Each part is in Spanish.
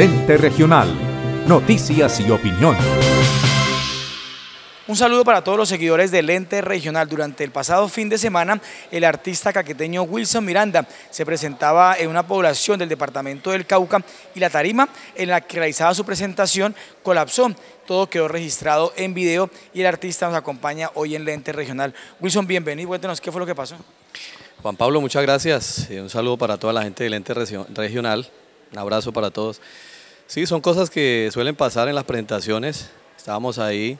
Lente Regional. Noticias y opinión. Un saludo para todos los seguidores de Lente regional. Durante el pasado fin de semana, el artista caqueteño Wilson Miranda se presentaba en una población del departamento del Cauca y la tarima en la que realizaba su presentación colapsó. Todo quedó registrado en video y el artista nos acompaña hoy en Lente Regional. Wilson, bienvenido. Cuéntenos qué fue lo que pasó. Juan Pablo, muchas gracias. Eh, un saludo para toda la gente del Lente regional. Un abrazo para todos. Sí, son cosas que suelen pasar en las presentaciones. Estábamos ahí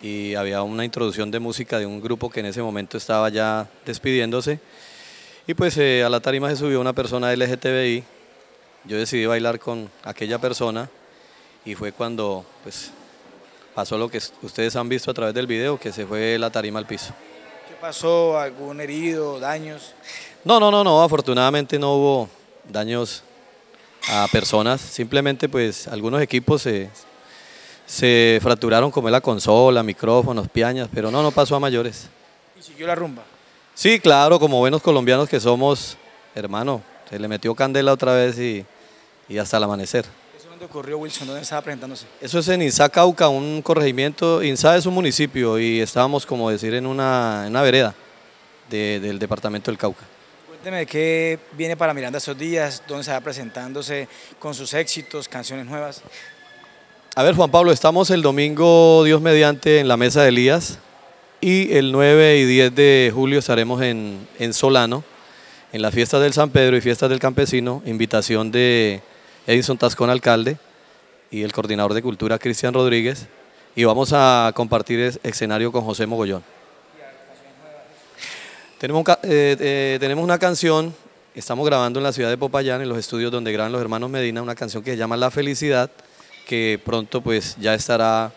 y había una introducción de música de un grupo que en ese momento estaba ya despidiéndose. Y pues eh, a la tarima se subió una persona LGTBI. Yo decidí bailar con aquella persona y fue cuando pues, pasó lo que ustedes han visto a través del video, que se fue la tarima al piso. ¿Qué pasó? ¿Algún herido? ¿Daños? No, no, no, no. Afortunadamente no hubo daños a personas. Simplemente pues algunos equipos se, se fracturaron como la consola, micrófonos, piañas, pero no, no pasó a mayores. ¿Y siguió la rumba? Sí, claro, como buenos colombianos que somos, hermano, se le metió candela otra vez y, hasta el amanecer. ¿Eso dónde ocurrió, Wilson? ¿Dónde estaba presentándose? Eso es en INSA Cauca, un corregimiento. Insá es un municipio y estábamos, como decir, en una, en una vereda del departamento del Cauca. Cuénteme qué viene para Miranda estos días, dónde se va presentándose con sus éxitos, canciones nuevas. A ver, Juan Pablo, estamos el domingo, Dios mediante, en la mesa de Elías y el 9 y 10 de julio estaremos en, en Solano, en las fiestas del San Pedro y fiestas del campesino, invitación de Edison Tascón, alcalde, y el coordinador de cultura, Cristian Rodríguez, y vamos a compartir escenario con José Mogollón. Tenemos, eh, eh, tenemos una canción, estamos grabando en la ciudad de Popayán, en los estudios donde graban los hermanos Medina, una canción que se llama La Felicidad, que pronto pues ya estará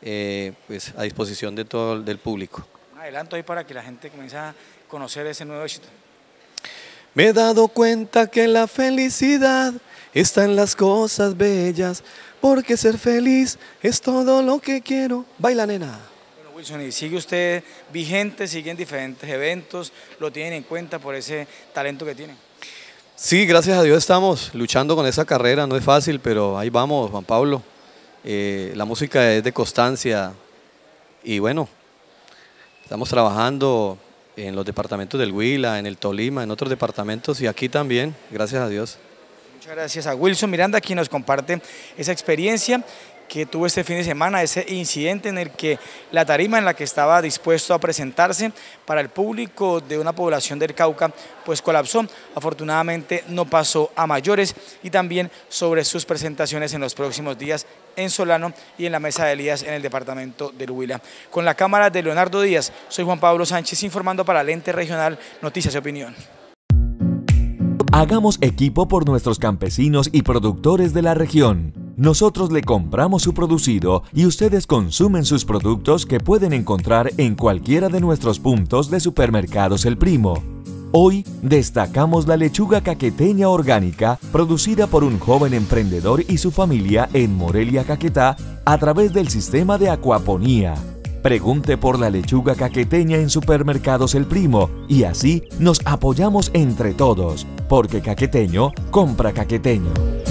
eh, pues, a disposición de todo del público. adelanto ahí para que la gente comience a conocer ese nuevo éxito. Me he dado cuenta que la felicidad está en las cosas bellas, porque ser feliz es todo lo que quiero. Baila nena y sigue usted vigente, sigue en diferentes eventos, lo tienen en cuenta por ese talento que tiene. Sí, gracias a Dios estamos luchando con esa carrera, no es fácil, pero ahí vamos, Juan Pablo. Eh, la música es de constancia y bueno, estamos trabajando en los departamentos del Huila, en el Tolima, en otros departamentos y aquí también, gracias a Dios. Muchas gracias a Wilson Miranda, quien nos comparte esa experiencia que tuvo este fin de semana, ese incidente en el que la tarima en la que estaba dispuesto a presentarse para el público de una población del Cauca, pues colapsó. Afortunadamente no pasó a mayores y también sobre sus presentaciones en los próximos días en Solano y en la Mesa de Elías en el departamento del Huila. Con la cámara de Leonardo Díaz, soy Juan Pablo Sánchez informando para Lente Regional Noticias y Opinión. Hagamos equipo por nuestros campesinos y productores de la región. Nosotros le compramos su producido y ustedes consumen sus productos que pueden encontrar en cualquiera de nuestros puntos de supermercados El Primo. Hoy destacamos la lechuga caqueteña orgánica producida por un joven emprendedor y su familia en Morelia, Caquetá, a través del sistema de acuaponía. Pregunte por la lechuga caqueteña en Supermercados El Primo y así nos apoyamos entre todos, porque caqueteño compra caqueteño.